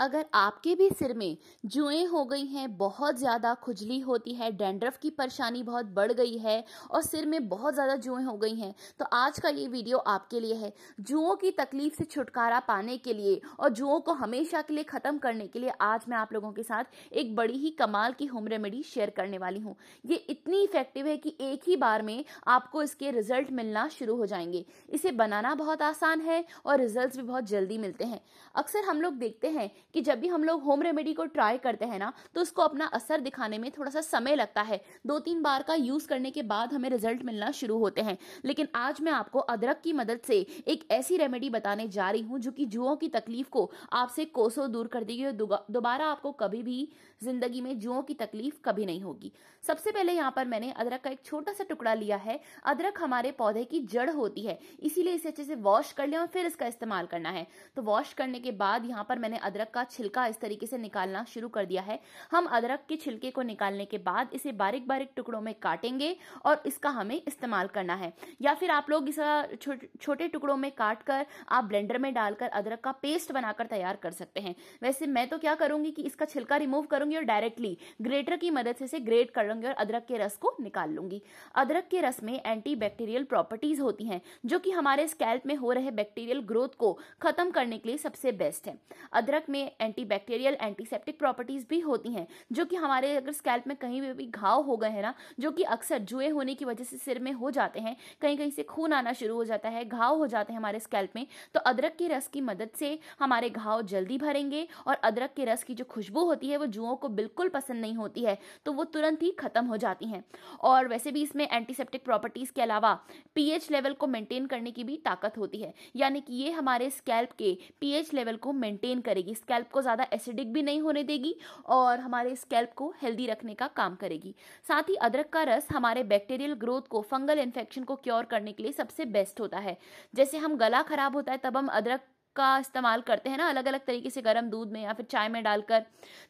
अगर आपके भी सिर में जुएं हो गई हैं बहुत ज़्यादा खुजली होती है डेंड्रफ की परेशानी बहुत बढ़ गई है और सिर में बहुत ज़्यादा जुएं हो गई हैं तो आज का ये वीडियो आपके लिए है जुओं की तकलीफ से छुटकारा पाने के लिए और जुओं को हमेशा के लिए ख़त्म करने के लिए आज मैं आप लोगों के साथ एक बड़ी ही कमाल की होम रेमेडी शेयर करने वाली हूँ ये इतनी इफेक्टिव है कि एक ही बार में आपको इसके रिजल्ट मिलना शुरू हो जाएंगे इसे बनाना बहुत आसान है और रिजल्ट भी बहुत जल्दी मिलते हैं अक्सर हम लोग देखते हैं कि जब भी हम लोग होम रेमेडी को ट्राई करते हैं ना तो उसको अपना असर दिखाने में थोड़ा सा समय लगता है दो तीन बार का यूज़ करने के बाद हमें रिजल्ट मिलना शुरू होते हैं लेकिन आज मैं आपको अदरक की मदद से एक ऐसी रेमेडी बताने जा रही हूँ जो कि जुओं की तकलीफ को आपसे कोसों दूर कर देगी और दोबारा आपको कभी भी जिंदगी में जुओं की तकलीफ कभी नहीं होगी सबसे पहले यहाँ पर मैंने अदरक का एक छोटा सा टुकड़ा लिया है अदरक हमारे पौधे की जड़ होती है इसीलिए इसे अच्छे से वॉश कर लें और फिर इसका इस्तेमाल करना है तो वॉश करने के बाद यहाँ पर मैंने अदरक का छिलका इस तरीके से निकालना शुरू कर दिया है हम अदरक के छिलके को निकालने के बाद इसे बारीक बारीक टुकड़ों में काटेंगे और इसका हमें इस्तेमाल करना है या फिर आप लोग इस छोटे चो, टुकड़ों में काट कर आप ब्लेंडर में डालकर अदरक का पेस्ट बनाकर तैयार कर सकते हैं वैसे मैं तो क्या करूंगी कि इसका छिलका रिमूव करूंगी और डायरेक्टली ग्रेटर की मदद से इसे ग्रेट कर लूंगी और अदरक के रस को निकाल लूंगी अदरक के रस में एंटी बैक्टीरियल प्रॉपर्टीज होती हैं जो कि हमारे स्कैल्प में हो रहे बैक्टीरियल ग्रोथ को खत्म करने के लिए सबसे बेस्ट है अदरक में में एंटीबैक्टीरियल एंटीसेप्टिक प्रॉपर्टीज़ भी होती हैं जो कि हमारे अगर स्कैल्प में कहीं भी घाव हो गए हैं ना जो कि अक्सर जुए होने की वजह से सिर में हो जाते हैं कहीं कहीं से खून आना शुरू हो जाता है घाव हो जाते हैं हमारे स्कैल्प में तो अदरक के रस की मदद से हमारे घाव जल्दी भरेंगे और अदरक के रस की जो खुशबू होती है वो जुओं को बिल्कुल पसंद नहीं होती है तो वो तुरंत ही ख़त्म हो जाती हैं और वैसे भी इसमें एंटीसेप्टिक प्रॉपर्टीज़ के अलावा पीएच लेवल को मेंटेन करने की भी ताकत होती है यानी कि ये हमारे स्कैल्प के पीएच लेवल को मेंटेन करेगी स्कैल्प स्कैल्प को ज़्यादा एसिडिक भी नहीं होने देगी और हमारे स्कैल्प को हेल्दी रखने का काम करेगी साथ ही अदरक का रस हमारे बैक्टीरियल ग्रोथ को फंगल इन्फेक्शन को क्योर करने के लिए सबसे बेस्ट होता है जैसे हम गला खराब होता है तब हम अदरक का इस्तेमाल करते हैं ना अलग अलग तरीके से गर्म दूध में या फिर चाय में डालकर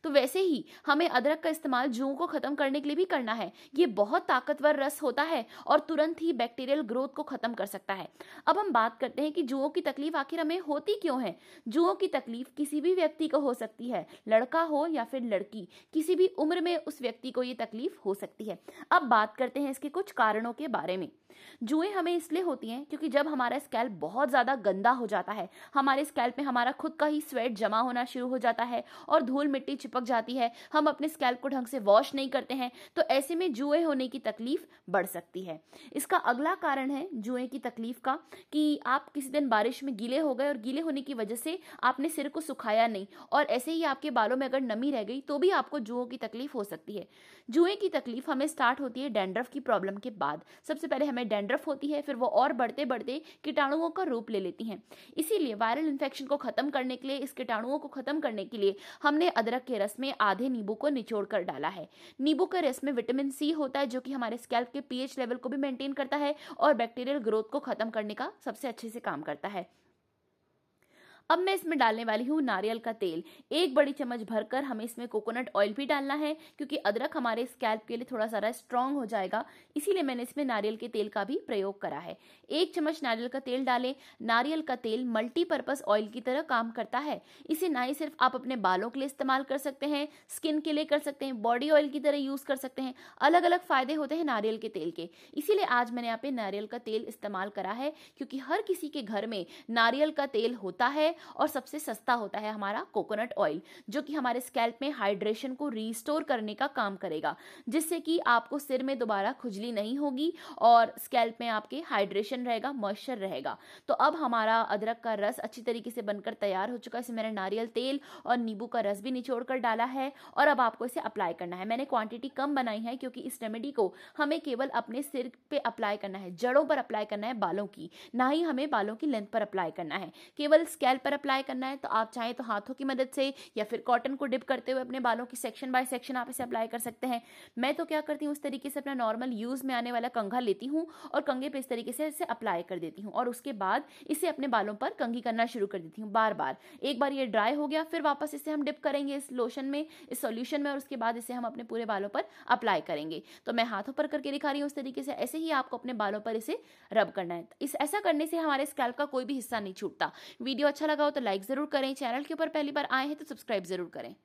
तो वैसे ही हमें अदरक का इस्तेमाल जूं को ख़त्म करने के लिए भी करना है ये बहुत ताकतवर रस होता है और तुरंत ही बैक्टीरियल ग्रोथ को ख़त्म कर सकता है अब हम बात करते हैं कि जुओं की तकलीफ आखिर हमें होती क्यों है जुओं की तकलीफ किसी भी व्यक्ति को हो सकती है लड़का हो या फिर लड़की किसी भी उम्र में उस व्यक्ति को ये तकलीफ हो सकती है अब बात करते हैं इसके कुछ कारणों के बारे में जुएं हमें इसलिए होती हैं क्योंकि जब हमारा स्कैल्प बहुत ज़्यादा गंदा हो जाता है हमारे स्कैल्प में हमारा खुद का ही स्वेट जमा होना शुरू हो जाता है और धूल मिट्टी चिपक जाती है हम अपने स्कैल्प को ढंग से वॉश नहीं करते हैं तो ऐसे में जुए होने की तकलीफ बढ़ सकती है इसका अगला कारण है जुए की तकलीफ का कि आप किसी दिन बारिश में गीले हो गए और गीले होने की वजह से आपने सिर को सुखाया नहीं और ऐसे ही आपके बालों में अगर नमी रह गई तो भी आपको जुओं की तकलीफ हो सकती है जुए की तकलीफ हमें स्टार्ट होती है डेंड्रफ की प्रॉब्लम के बाद सबसे पहले हमें में डेंड्रफ होती है फिर वो और बढ़ते बढ़ते कीटाणुओं का रूप ले लेती हैं इसीलिए वायरल इन्फेक्शन को ख़त्म करने के लिए इस कीटाणुओं को ख़त्म करने के लिए हमने अदरक के रस में आधे नींबू को निचोड़ कर डाला है नींबू के रस में विटामिन सी होता है जो कि हमारे स्कैल्प के पीएच लेवल को भी मेंटेन करता है और बैक्टीरियल ग्रोथ को ख़त्म करने का सबसे अच्छे से काम करता है अब मैं इसमें डालने वाली हूँ नारियल का तेल एक बड़ी चम्मच भरकर हमें इसमें कोकोनट ऑयल भी डालना है क्योंकि अदरक हमारे स्कैल्प के लिए थोड़ा सारा स्ट्रांग हो जाएगा इसीलिए मैंने इसमें नारियल के तेल का भी प्रयोग करा है एक चम्मच नारियल का तेल डालें नारियल का तेल मल्टीपर्पज़ ऑयल की तरह काम करता है इसे ना ही सिर्फ आप अपने बालों के लिए इस्तेमाल कर सकते हैं स्किन के लिए कर सकते हैं बॉडी ऑयल की तरह यूज़ कर सकते हैं अलग अलग फ़ायदे होते हैं नारियल के तेल के इसीलिए आज मैंने यहाँ पे नारियल का तेल इस्तेमाल करा है क्योंकि हर किसी के घर में नारियल का तेल होता है और सबसे सस्ता होता है हमारा कोकोनट ऑयल जो कि हमारे स्कैल्प में हाइड्रेशन को रिस्टोर करने का काम करेगा जिससे कि आपको सिर में दोबारा खुजली नहीं होगी और स्कैल्प में आपके हाइड्रेशन रहेगा मॉइस्चर रहेगा तो अब हमारा अदरक का रस अच्छी तरीके से बनकर तैयार हो चुका है इसे मैंने नारियल तेल और नींबू का रस भी निचोड़ कर डाला है और अब आपको इसे अप्लाई करना है मैंने क्वांटिटी कम बनाई है क्योंकि इस रेमेडी को हमें केवल अपने सिर पे अप्लाई करना है जड़ों पर अप्लाई करना है बालों की ना ही हमें बालों की लेंथ पर अप्लाई करना है केवल स्कैल्प पर अप्लाई करना है तो आप चाहें तो हाथों की मदद से या फिर कॉटन को डिप करते हुए अपने बालों की सेक्शन बाय सेक्शन आप इसे अप्लाई कर सकते हैं मैं तो क्या करती हूँ उस तरीके से अपना नॉर्मल यूज़ में आने वाला कंघा लेती हूँ और कंघे पर इस तरीके से इसे अप्लाई कर देती हूँ और उसके बाद इसे अपने बालों पर कंघी करना शुरू कर देती हूँ बार बार एक बार ये ड्राई हो गया फिर वापस इसे हम डिप करेंगे इस लोशन में इस सोल्यूशन में और उसके बाद इसे हम अपने पूरे बालों पर अप्लाई करेंगे तो मैं हाथों पर करके दिखा रही हूँ उस तरीके से ऐसे ही आपको अपने बालों पर इसे रब करना है इस ऐसा करने से हमारे स्कैल्प का कोई भी हिस्सा नहीं छूटता वीडियो अच्छा लगा लगा हो तो लाइक ज़रूर करें चैनल के ऊपर पहली बार आए हैं तो सब्सक्राइब ज़रूर करें